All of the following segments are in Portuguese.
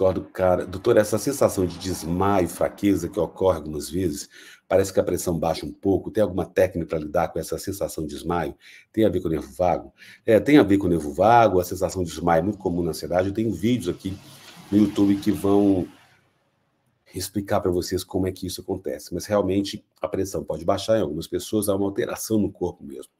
discordo, cara. Doutor, essa sensação de desmaio, fraqueza que ocorre algumas vezes, parece que a pressão baixa um pouco. Tem alguma técnica para lidar com essa sensação de desmaio? Tem a ver com o nervo vago? É, tem a ver com o nervo vago, a sensação de desmaio é muito comum na ansiedade. Eu tenho vídeos aqui no YouTube que vão explicar para vocês como é que isso acontece. Mas realmente a pressão pode baixar em algumas pessoas, há uma alteração no corpo mesmo.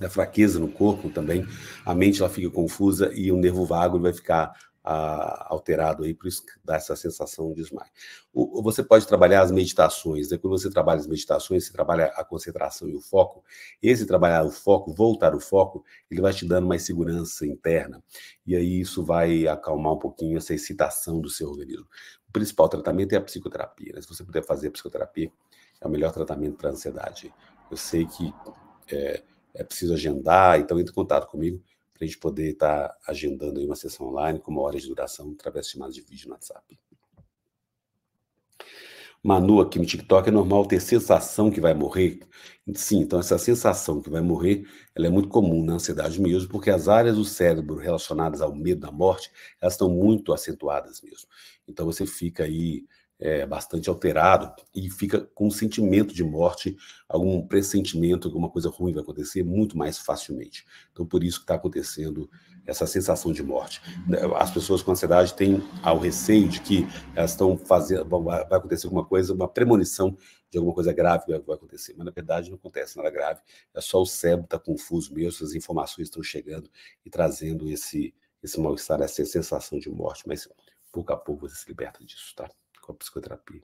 Da fraqueza no corpo também, a mente ela fica confusa e o nervo vago vai ficar ah, alterado aí, por isso que dá essa sensação de desmaio. O, você pode trabalhar as meditações, né? quando você trabalha as meditações, você trabalha a concentração e o foco. Esse trabalhar o foco, voltar o foco, ele vai te dando mais segurança interna. E aí isso vai acalmar um pouquinho essa excitação do seu organismo. O principal tratamento é a psicoterapia. Né? Se você puder fazer a psicoterapia, é o melhor tratamento para ansiedade. Eu sei que é, é preciso agendar, então entre em contato comigo para a gente poder estar tá agendando uma sessão online com uma hora de duração através de chamadas de vídeo no WhatsApp. Manu aqui no TikTok é normal ter sensação que vai morrer? Sim, então essa sensação que vai morrer, ela é muito comum na ansiedade mesmo, porque as áreas do cérebro relacionadas ao medo da morte, elas estão muito acentuadas mesmo. Então você fica aí é, bastante alterado e fica com um sentimento de morte, algum pressentimento, alguma coisa ruim vai acontecer muito mais facilmente. Então, por isso que está acontecendo essa sensação de morte. As pessoas com ansiedade têm ao receio de que elas estão fazendo, vai acontecer alguma coisa, uma premonição de alguma coisa grave que vai acontecer, mas na verdade não acontece nada grave, é só o cérebro está confuso mesmo, as informações estão chegando e trazendo esse, esse mal-estar, essa sensação de morte, mas pouco a pouco você se liberta disso, tá? com a psicoterapia.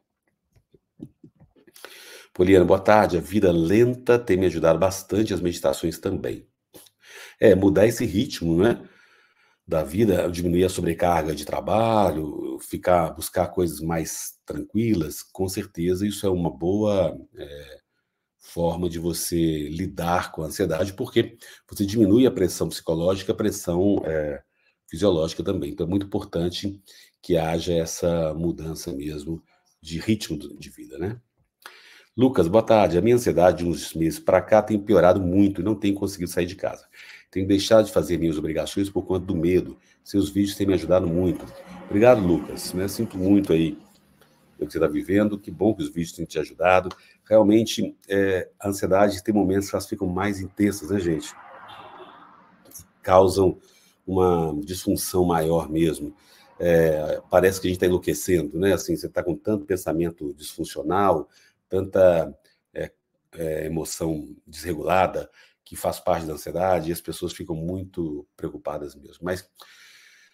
Poliana, boa tarde. A vida lenta tem me ajudado bastante, as meditações também. É, mudar esse ritmo, né? Da vida, diminuir a sobrecarga de trabalho, ficar, buscar coisas mais tranquilas, com certeza isso é uma boa é, forma de você lidar com a ansiedade, porque você diminui a pressão psicológica, a pressão é, fisiológica também. Então é muito importante que haja essa mudança mesmo de ritmo de vida, né? Lucas, boa tarde. A minha ansiedade de uns meses para cá tem piorado muito, não tenho conseguido sair de casa. Tenho deixado de fazer minhas obrigações por conta do medo. Seus vídeos têm me ajudado muito. Obrigado, Lucas. Né? Sinto muito aí o que você está vivendo. Que bom que os vídeos têm te ajudado. Realmente, é, a ansiedade tem momentos que elas ficam mais intensas, né, gente? Causam uma disfunção maior mesmo é, parece que a gente está enlouquecendo, né? Assim, você está com tanto pensamento disfuncional, tanta é, é, emoção desregulada que faz parte da ansiedade e as pessoas ficam muito preocupadas mesmo. Mas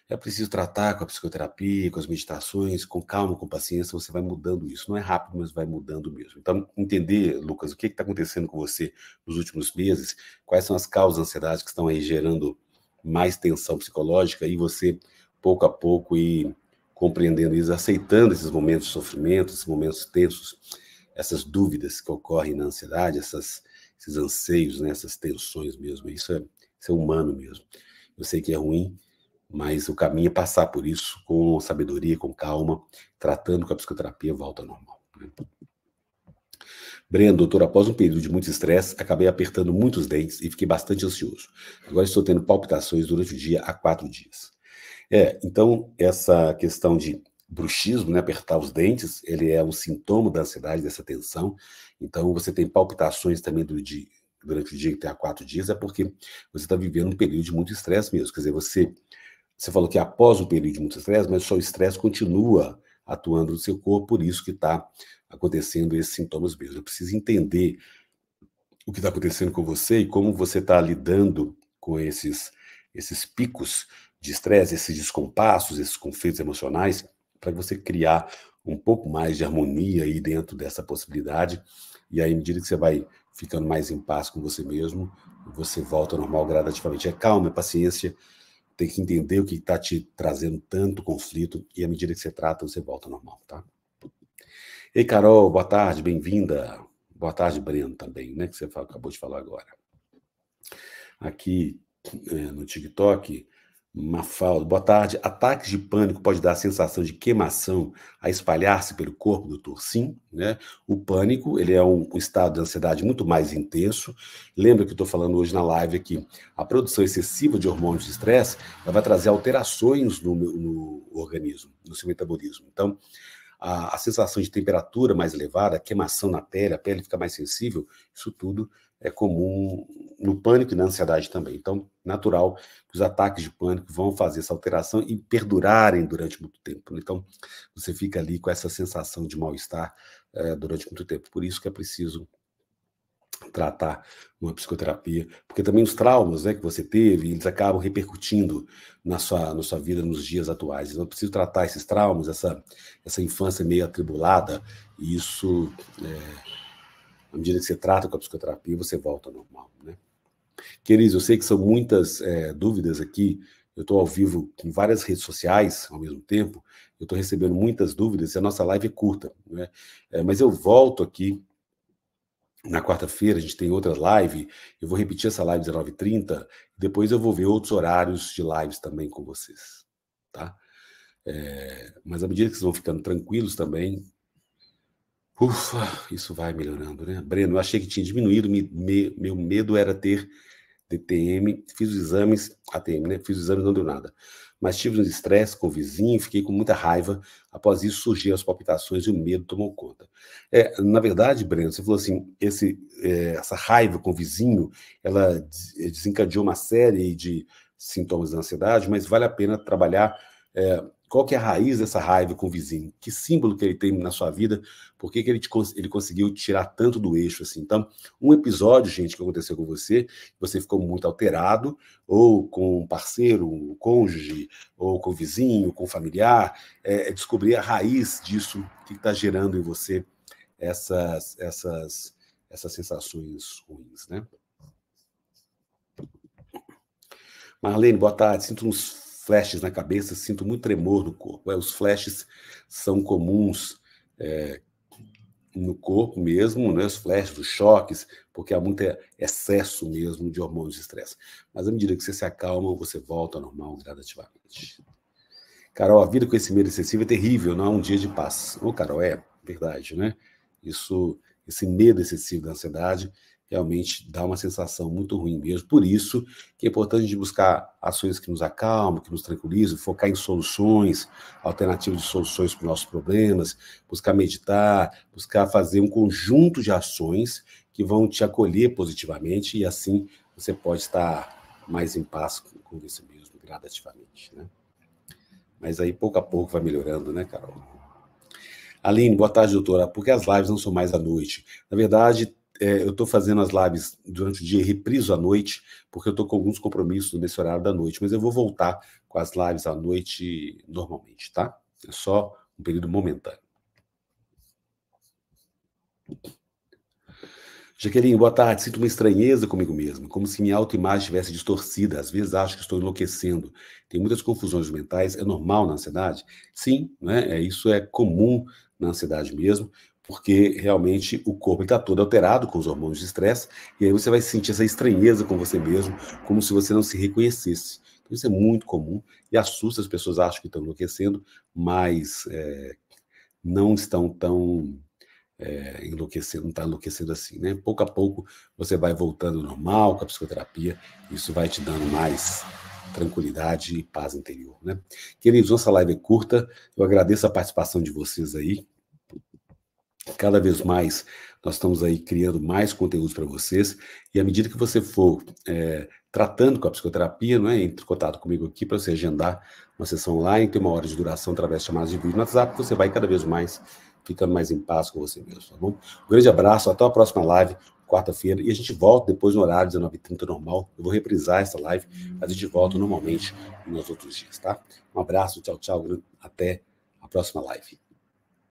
é preciso tratar com a psicoterapia, com as meditações, com calma, com paciência, você vai mudando isso. Não é rápido, mas vai mudando mesmo. Então, entender, Lucas, o que está acontecendo com você nos últimos meses, quais são as causas da ansiedade que estão aí gerando mais tensão psicológica e você pouco a pouco e compreendendo isso, aceitando esses momentos de sofrimento, esses momentos tensos, essas dúvidas que ocorrem na ansiedade, essas, esses anseios, né, essas tensões mesmo. Isso é, isso é humano mesmo. Eu sei que é ruim, mas o caminho é passar por isso com sabedoria, com calma, tratando com a psicoterapia volta normal. Né? Breno, doutor, após um período de muito estresse, acabei apertando muitos dentes e fiquei bastante ansioso. Agora estou tendo palpitações durante o dia há quatro dias. É, então, essa questão de bruxismo, né, apertar os dentes, ele é um sintoma da ansiedade, dessa tensão. Então, você tem palpitações também do, durante o dia, que tem há quatro dias, é porque você está vivendo um período de muito estresse mesmo. Quer dizer, você, você falou que após o período de muito estresse, mas só o estresse continua atuando no seu corpo, por isso que está acontecendo esses sintomas mesmo. Eu preciso entender o que está acontecendo com você e como você está lidando com esses, esses picos de estresse, esses descompassos, esses conflitos emocionais, para você criar um pouco mais de harmonia aí dentro dessa possibilidade. E aí, à medida que você vai ficando mais em paz com você mesmo, você volta ao normal gradativamente. É calma, é paciência, tem que entender o que está te trazendo tanto conflito, e à medida que você trata, você volta ao normal, tá? Ei, Carol, boa tarde, bem-vinda. Boa tarde, Breno, também, né? Que você acabou de falar agora. Aqui é, no TikTok, Mafalda, boa tarde. Ataques de pânico pode dar a sensação de queimação a espalhar-se pelo corpo, doutor? Sim, né? O pânico, ele é um, estado de ansiedade muito mais intenso. Lembra que eu estou falando hoje na live aqui, a produção excessiva de hormônios de estresse, vai trazer alterações no, no organismo, no seu metabolismo. Então, a, a sensação de temperatura mais elevada, queimação na pele, a pele fica mais sensível, isso tudo é comum no pânico e na ansiedade também. Então, natural que os ataques de pânico vão fazer essa alteração e perdurarem durante muito tempo. Né? Então, você fica ali com essa sensação de mal-estar é, durante muito tempo. Por isso que é preciso tratar uma psicoterapia, porque também os traumas né, que você teve, eles acabam repercutindo na sua, na sua vida nos dias atuais. Então, é preciso tratar esses traumas, essa, essa infância meio atribulada, e isso... É, à medida que você trata com a psicoterapia, você volta ao normal, né? Queridos, eu sei que são muitas é, dúvidas aqui. Eu estou ao vivo com várias redes sociais ao mesmo tempo. Eu estou recebendo muitas dúvidas e a nossa live é curta, né? É, mas eu volto aqui na quarta-feira a gente tem outra live. Eu vou repetir essa live às 19h30. Depois eu vou ver outros horários de lives também com vocês, tá? É, mas à medida que vocês vão ficando tranquilos também, Ufa, isso vai melhorando, né? Breno, eu achei que tinha diminuído, me, me, meu medo era ter DTM, fiz os exames, ATM, né? Fiz os exames, não deu nada. Mas tive um estresse com o vizinho, fiquei com muita raiva. Após isso, surgiram as palpitações e o medo tomou conta. É, na verdade, Breno, você falou assim, esse, é, essa raiva com o vizinho, ela desencadeou uma série de sintomas da ansiedade, mas vale a pena trabalhar é, qual que é a raiz dessa raiva com o vizinho? Que símbolo que ele tem na sua vida? Por que, que ele, te, ele conseguiu tirar tanto do eixo assim? Então, um episódio, gente, que aconteceu com você, você ficou muito alterado, ou com um parceiro, um cônjuge, ou com o vizinho, com o familiar, é, é descobrir a raiz disso, o que está gerando em você essas, essas, essas sensações ruins, né? Marlene, boa tarde. Sinto uns flashes na cabeça, sinto muito tremor no corpo. É, os flashes são comuns é, no corpo mesmo, né? os flashes, os choques, porque há muito excesso mesmo de hormônios de estresse. Mas à medida que você se acalma, você volta ao normal gradativamente. Carol, a vida com esse medo excessivo é terrível, não é um dia de paz. Ô, Carol, é verdade, né? Isso, esse medo excessivo da ansiedade realmente dá uma sensação muito ruim mesmo. Por isso que é importante de buscar ações que nos acalmam, que nos tranquilizam, focar em soluções, alternativas de soluções para os nossos problemas, buscar meditar, buscar fazer um conjunto de ações que vão te acolher positivamente e assim você pode estar mais em paz com isso mesmo, gradativamente, né? Mas aí pouco a pouco vai melhorando, né, Carol? Aline, boa tarde, doutora. Por que as lives não são mais à noite? Na verdade, é, eu estou fazendo as lives durante o dia repriso à noite, porque eu estou com alguns compromissos nesse horário da noite, mas eu vou voltar com as lives à noite normalmente, tá? É só um período momentâneo. Jaqueline, boa tarde. Sinto uma estranheza comigo mesmo, como se minha autoimagem estivesse distorcida. Às vezes acho que estou enlouquecendo. Tem muitas confusões mentais. É normal na ansiedade? Sim, né? É, isso é comum na ansiedade mesmo porque realmente o corpo está todo alterado com os hormônios de estresse, e aí você vai sentir essa estranheza com você mesmo, como se você não se reconhecesse. Então, isso é muito comum e assusta, as pessoas acham que estão enlouquecendo, mas é, não estão tão é, enlouquecendo, não está enlouquecendo assim, né? Pouco a pouco você vai voltando ao normal com a psicoterapia, isso vai te dando mais tranquilidade e paz interior, né? Queridos, nossa live é curta, eu agradeço a participação de vocês aí, Cada vez mais nós estamos aí criando mais conteúdos para vocês e à medida que você for é, tratando com a psicoterapia, não é? Entre em contato comigo aqui para você agendar uma sessão online, tem uma hora de duração através de chamadas de vídeo no WhatsApp, você vai cada vez mais ficando mais em paz com você mesmo, tá bom? Um grande abraço, até a próxima live, quarta-feira, e a gente volta depois no horário 19h30 normal. Eu vou reprisar essa live, mas a gente volta normalmente nos outros dias, tá? Um abraço, tchau, tchau, até a próxima live.